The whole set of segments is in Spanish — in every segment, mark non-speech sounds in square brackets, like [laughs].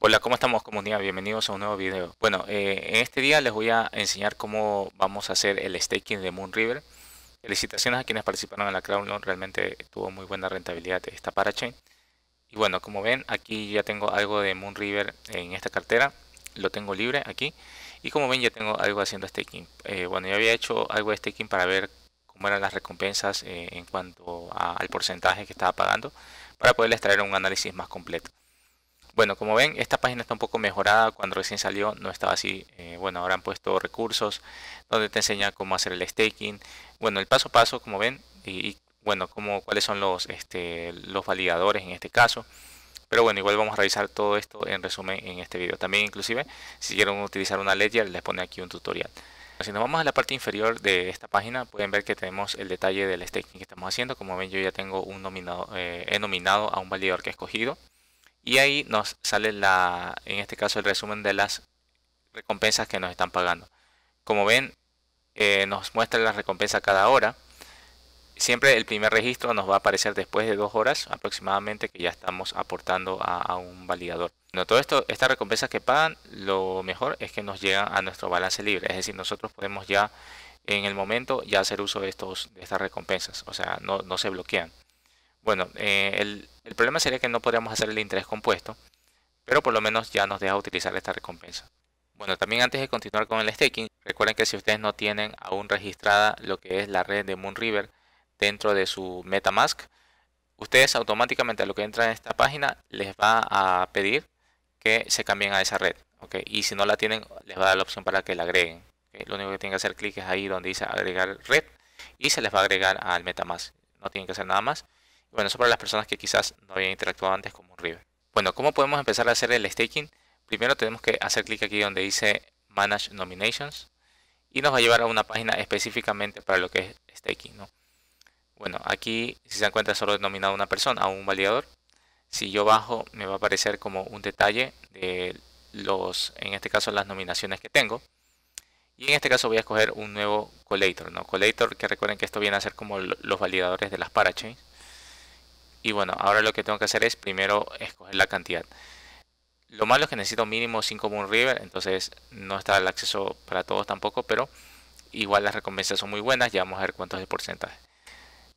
Hola, ¿cómo estamos comunidad? Bienvenidos a un nuevo video. Bueno, eh, en este día les voy a enseñar cómo vamos a hacer el staking de Moonriver. Felicitaciones a quienes participaron en la CrowdLoan, realmente tuvo muy buena rentabilidad esta parachain. Y bueno, como ven, aquí ya tengo algo de Moonriver en esta cartera, lo tengo libre aquí. Y como ven, ya tengo algo haciendo staking. Eh, bueno, yo había hecho algo de staking para ver cómo eran las recompensas eh, en cuanto al porcentaje que estaba pagando, para poderles traer un análisis más completo. Bueno, como ven, esta página está un poco mejorada. Cuando recién salió no estaba así. Eh, bueno, ahora han puesto recursos donde te enseña cómo hacer el staking. Bueno, el paso a paso, como ven, y, bueno, como, cuáles son los, este, los validadores en este caso. Pero bueno, igual vamos a revisar todo esto en resumen en este video. También inclusive, si quieren utilizar una Ledger, les pone aquí un tutorial. Si nos vamos a la parte inferior de esta página, pueden ver que tenemos el detalle del staking que estamos haciendo. Como ven, yo ya tengo un nominado, eh, he nominado a un validador que he escogido. Y ahí nos sale la, en este caso el resumen de las recompensas que nos están pagando. Como ven, eh, nos muestra la recompensa cada hora. Siempre el primer registro nos va a aparecer después de dos horas aproximadamente que ya estamos aportando a, un validador. no todo esto, estas recompensas que pagan, lo mejor es que nos llegan a nuestro balance libre. Es decir, nosotros podemos ya en el momento ya hacer uso de, estos, de estas recompensas. O sea, no se bloquean. Bueno, eh, el, problema sería que no podríamos hacer el interés compuesto, pero por lo menos ya nos deja utilizar esta recompensa. Bueno, también antes de continuar con el staking, recuerden que si ustedes no tienen aún registrada lo que es la red de Moonriver dentro de su MetaMask, ustedes automáticamente a lo que entran en esta página les va a pedir que se cambien a esa red. Y si no la tienen, les va a dar la opción para que la agreguen. Lo único que tienen que hacer clic es ahí donde dice agregar red y se les va a agregar al MetaMask. No tienen que hacer nada más. Bueno, eso para las personas que quizás no habían interactuado antes con River. Bueno, ¿cómo podemos empezar a hacer el staking? Primero tenemos que hacer clic aquí donde dice Manage Nominations y nos va a llevar a una página específicamente para lo que es staking. ¿no? Bueno, aquí si se encuentra solo he nominado una persona, a un validador. Si yo bajo me va a aparecer como un detalle de los, en este caso las nominaciones que tengo. Y en este caso voy a escoger un nuevo collator, ¿no? Collator que recuerden que esto viene a ser como los validadores de las parachains. Y bueno, ahora lo que tengo que hacer es primero escoger la cantidad. Lo malo es que necesito mínimo 5 Moon River, entonces no está el acceso para todos tampoco, pero igual las recompensas son muy buenas, ya vamos a ver cuánto es el porcentaje.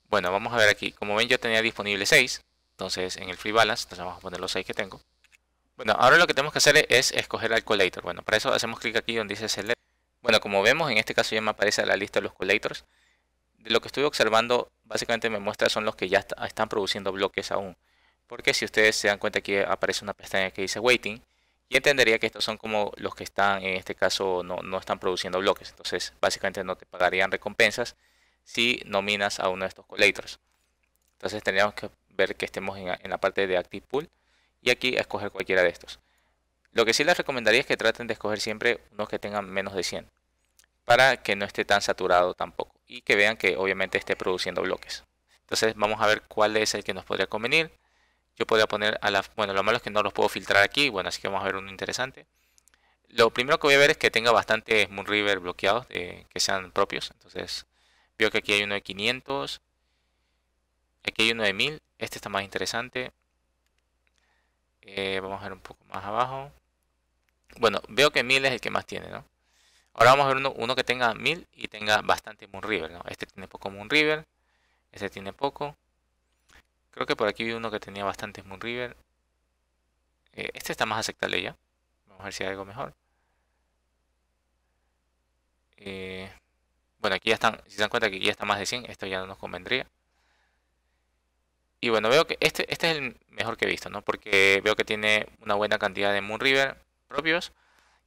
Bueno, vamos a ver aquí. Como ven yo tenía disponible 6, entonces en el Free Balance, entonces vamos a poner los 6 que tengo. Bueno, ahora lo que tenemos que hacer es escoger al Collator. Bueno, para eso hacemos clic aquí donde dice Select. Bueno, como vemos en este caso ya me aparece la lista de los Collators de lo que estoy observando, básicamente me muestra son los que ya están produciendo bloques aún. Porque si ustedes se dan cuenta aquí aparece una pestaña que dice waiting, y entendería que estos son como los que están, en este caso, no, están produciendo bloques. Entonces, básicamente no te pagarían recompensas si nominas a uno de estos Collators. Entonces, tendríamos que ver que estemos en, en la parte de Active Pool y aquí escoger cualquiera de estos. Lo que sí les recomendaría es que traten de escoger siempre unos que tengan menos de 100 para que no esté tan saturado tampoco y que vean que obviamente esté produciendo bloques. Entonces vamos a ver cuál es el que nos podría convenir. Yo podría poner a la... Bueno, lo malo es que no los puedo filtrar aquí, bueno, así que vamos a ver uno interesante. Lo primero que voy a ver es que tenga bastantes Moonriver bloqueados, eh, que sean propios. Entonces veo que aquí hay uno de 500, aquí hay uno de 1000, este está más interesante. Eh, vamos a ver un poco más abajo. Bueno, veo que 1000 es el que más tiene, ¿no? Ahora vamos a ver uno, que tenga 1000 y tenga bastante Moon River. ¿no? Este tiene poco Moon River. Este tiene poco. Creo que por aquí vi uno que tenía bastante Moon River. Eh, este está más aceptable ya. Vamos a ver si hay algo mejor. Eh, bueno, aquí ya están. Si se dan cuenta que ya está más de 100, esto ya no nos convendría. Y bueno, veo que este, este es el mejor que he visto, ¿no? Porque veo que tiene una buena cantidad de Moon River propios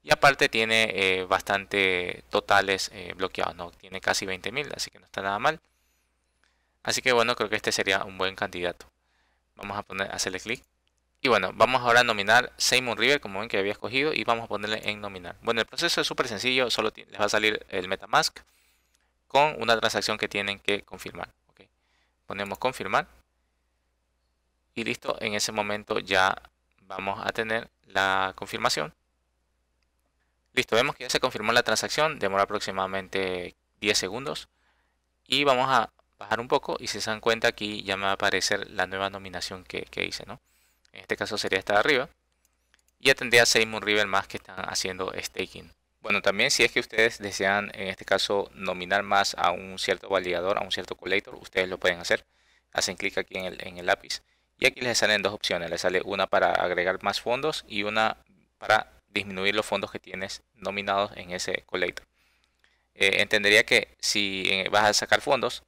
y aparte tiene eh, bastante totales eh, bloqueados, ¿no? Tiene casi 20.000, así que no está nada mal. Así que bueno, creo que este sería un buen candidato. Vamos a poner, a hacerle clic. Y bueno, vamos ahora a nominar Simon River, como ven que había escogido, y vamos a ponerle en nominar. Bueno, el proceso es súper sencillo, solo les va a salir el Metamask con una transacción que tienen que confirmar. Ponemos confirmar. Y listo, en ese momento ya vamos a tener la confirmación. Listo, vemos que ya se confirmó la transacción, demora aproximadamente 10 segundos. Y vamos a bajar un poco y si se dan cuenta aquí ya me va a aparecer la nueva nominación que, hice, ¿no? En este caso sería esta de arriba. Y atendría a Seymour River más que están haciendo staking. Bueno, también si es que ustedes desean en este caso nominar más a un cierto validador, a un cierto collector, ustedes lo pueden hacer. Hacen clic aquí en el, en el lápiz y aquí les salen dos opciones. Les sale una para agregar más fondos y una para disminuir los fondos que tienes nominados en ese collector. Eh, entendería que si eh, vas a sacar fondos,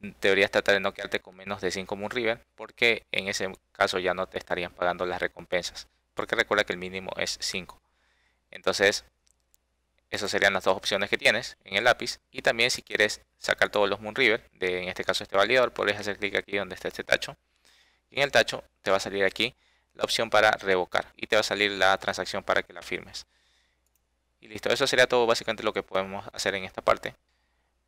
deberías tratar de no quedarte con menos de 5 Moon River, porque en ese caso ya no te estarían pagando las recompensas, porque recuerda que el mínimo es 5. Entonces, esas serían las dos opciones que tienes en el lápiz. Y también si quieres sacar todos los Moon River, de, en este caso este validador, puedes hacer clic aquí donde está este tacho. Y en el tacho te va a salir aquí la opción para revocar y te va a salir la transacción para que la firmes. Y listo, eso sería todo básicamente lo que podemos hacer en esta parte.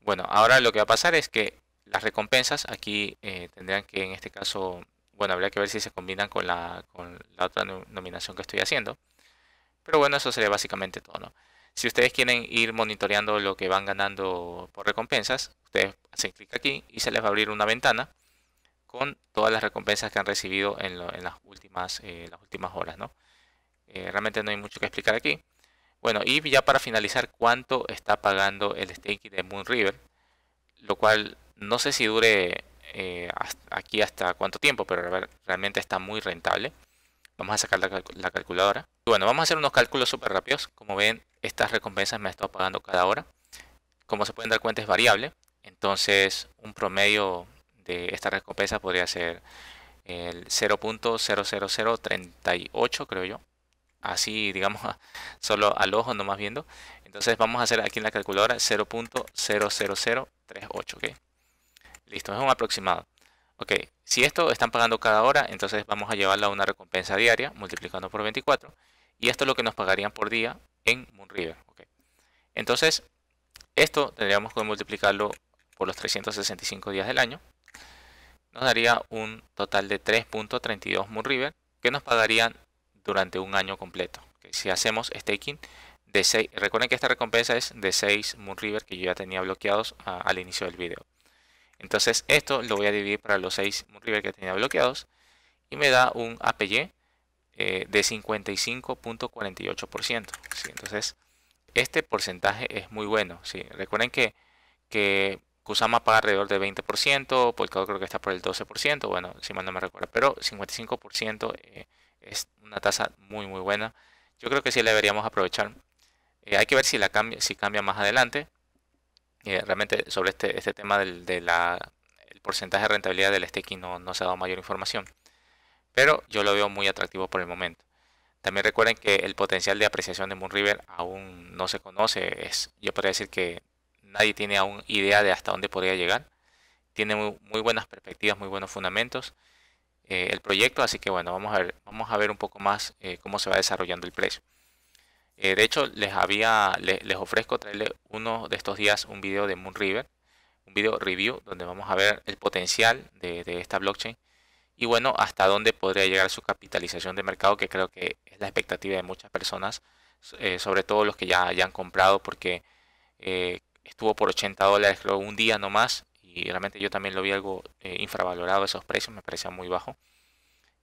Bueno, ahora lo que va a pasar es que las recompensas aquí tendrán eh, tendrían que en este caso, bueno, habría que ver si se combinan con la, con la otra nominación que estoy haciendo. Pero bueno, eso sería básicamente todo, Si ustedes quieren ir monitoreando lo que van ganando por recompensas, ustedes hacen clic aquí y se les va a abrir una ventana con todas las recompensas que han recibido en, las, últimas, eh, las últimas horas. ¿no? Eh, realmente no hay mucho que explicar aquí. Bueno, y ya para finalizar, ¿cuánto está pagando el staking de Moon River? Lo cual no sé si dure eh, aquí hasta cuánto tiempo, pero realmente está muy rentable. Vamos a sacar la, calculadora. Y bueno, vamos a hacer unos cálculos súper rápidos. Como ven, estas recompensas me ha estado pagando cada hora. Como se pueden dar cuenta, es variable. Entonces, un promedio este, esta recompensa podría ser el 0.00038, creo yo. Así, [laughs] digamos, solo al ojo, no más viendo. Entonces vamos a hacer aquí en la calculadora 0.00038, ¿ok? Listo, es un aproximado. Ok, si esto están pagando cada hora, entonces vamos a llevarla a una recompensa diaria, multiplicando por 24. Y esto es lo que nos pagarían por día en Moonriver, ¿ok? Entonces, esto tendríamos que multiplicarlo por los 365 días del año, nos daría un total de 3.32 Moon River que nos pagarían durante un año completo. Si hacemos staking de 6, recuerden que esta recompensa es de 6 Moon River que yo ya tenía bloqueados al inicio del video. Entonces esto lo voy a dividir para los 6 Moon River que tenía bloqueados y me da un APY eh, de 55.48%. Entonces este porcentaje es muy bueno. Recuerden que Kusama paga alrededor del 20%, Polkadot creo que está por el 12%, bueno, si mal no me recuerdo, pero 55% eh, es una tasa muy muy buena. Yo creo que sí la deberíamos aprovechar. Eh, hay que ver si la cambia, si cambia más adelante. Eh, realmente sobre este, este tema del de porcentaje de rentabilidad del staking no, no se ha dado mayor información. Pero yo lo veo muy atractivo por el momento. También recuerden que el potencial de apreciación de Moonriver aún no se conoce. Es, yo podría decir que nadie tiene aún idea de hasta dónde podría llegar. Tiene muy, buenas perspectivas, muy buenos fundamentos eh, el proyecto, así que bueno, vamos a ver, vamos a ver un poco más eh, cómo se va desarrollando el precio. Eh, de hecho, les había, les, ofrezco traerle uno de estos días un video de Moonriver. River, un video review donde vamos a ver el potencial de, esta blockchain y bueno, hasta dónde podría llegar su capitalización de mercado, que creo que es la expectativa de muchas personas, sobre todo los que ya, hayan comprado, porque estuvo por 80 dólares creo un día no más. y realmente yo también lo vi algo eh, infravalorado esos precios, me parecía muy bajo.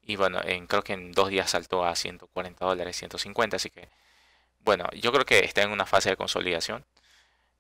Y bueno, creo que en dos días saltó a 140 dólares, 150, así que bueno, yo creo que está en una fase de consolidación.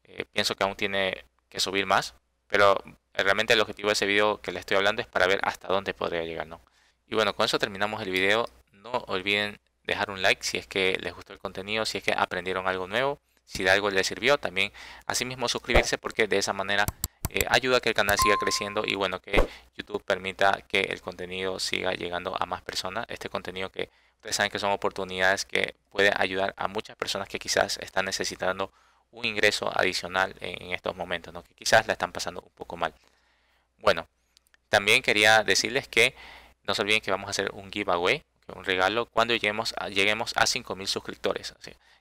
Eh, pienso que aún tiene que subir más, pero realmente el objetivo de ese video que le estoy hablando es para ver hasta dónde podría llegar, ¿no? Y bueno, con eso terminamos el video. No olviden dejar un like si es que les gustó el contenido, si es que aprendieron algo nuevo si de algo le sirvió. También asimismo suscribirse porque de esa manera eh, ayuda a que el canal siga creciendo y bueno que YouTube permita que el contenido siga llegando a más personas. Este contenido que ustedes saben que son oportunidades que puede ayudar a muchas personas que quizás están necesitando un ingreso adicional en, estos momentos, ¿no? que quizás la están pasando un poco mal. Bueno, también quería decirles que no se olviden que vamos a hacer un giveaway un regalo cuando lleguemos a, lleguemos a 5.000 suscriptores.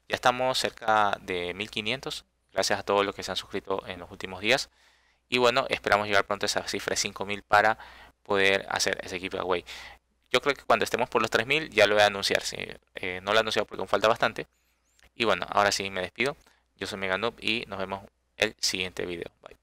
ya estamos cerca de 1.500, gracias a todos los que se han suscrito en los últimos días. Y bueno, esperamos llegar pronto a esa cifra de 5.000 para poder hacer ese giveaway. Yo creo que cuando estemos por los 3.000 ya lo voy a anunciar. si eh, no lo he anunciado porque aún falta bastante. Y bueno, ahora sí me despido. Yo soy Noob y nos vemos el siguiente video. Bye.